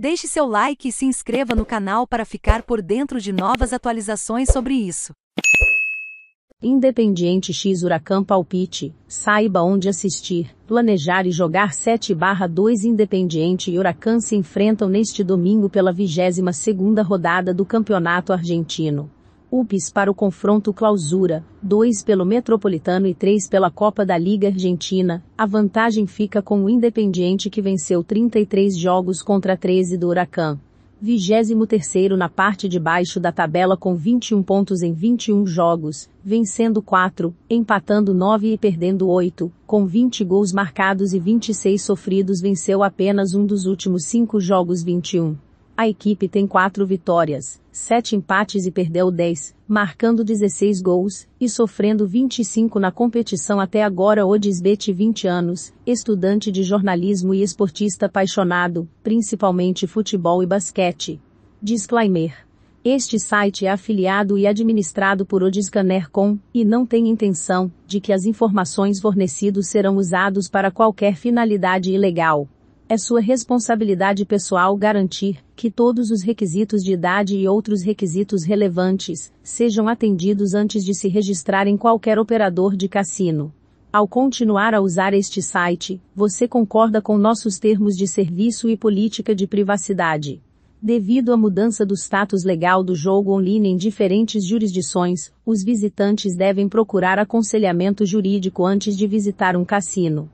Deixe seu like e se inscreva no canal para ficar por dentro de novas atualizações sobre isso. Independiente X Huracan Palpite, saiba onde assistir, planejar e jogar 7/2 Independiente e Huracan se enfrentam neste domingo pela 22ª rodada do Campeonato Argentino. UPs para o confronto clausura, dois pelo Metropolitano e três pela Copa da Liga Argentina, a vantagem fica com o Independiente que venceu 33 jogos contra 13 do Huracan. 23 na parte de baixo da tabela com 21 pontos em 21 jogos, vencendo 4, empatando 9 e perdendo 8, com 20 gols marcados e 26 sofridos venceu apenas um dos últimos 5 jogos 21. A equipe tem quatro vitórias, sete empates e perdeu 10, marcando 16 gols e sofrendo 25 na competição até agora. Odisbet, 20 anos, estudante de jornalismo e esportista apaixonado, principalmente futebol e basquete. Disclaimer. Este site é afiliado e administrado por Odiscaner.com e não tem intenção de que as informações fornecidas serão usadas para qualquer finalidade ilegal. É sua responsabilidade pessoal garantir que todos os requisitos de idade e outros requisitos relevantes sejam atendidos antes de se registrar em qualquer operador de cassino. Ao continuar a usar este site, você concorda com nossos termos de serviço e política de privacidade. Devido à mudança do status legal do jogo online em diferentes jurisdições, os visitantes devem procurar aconselhamento jurídico antes de visitar um cassino.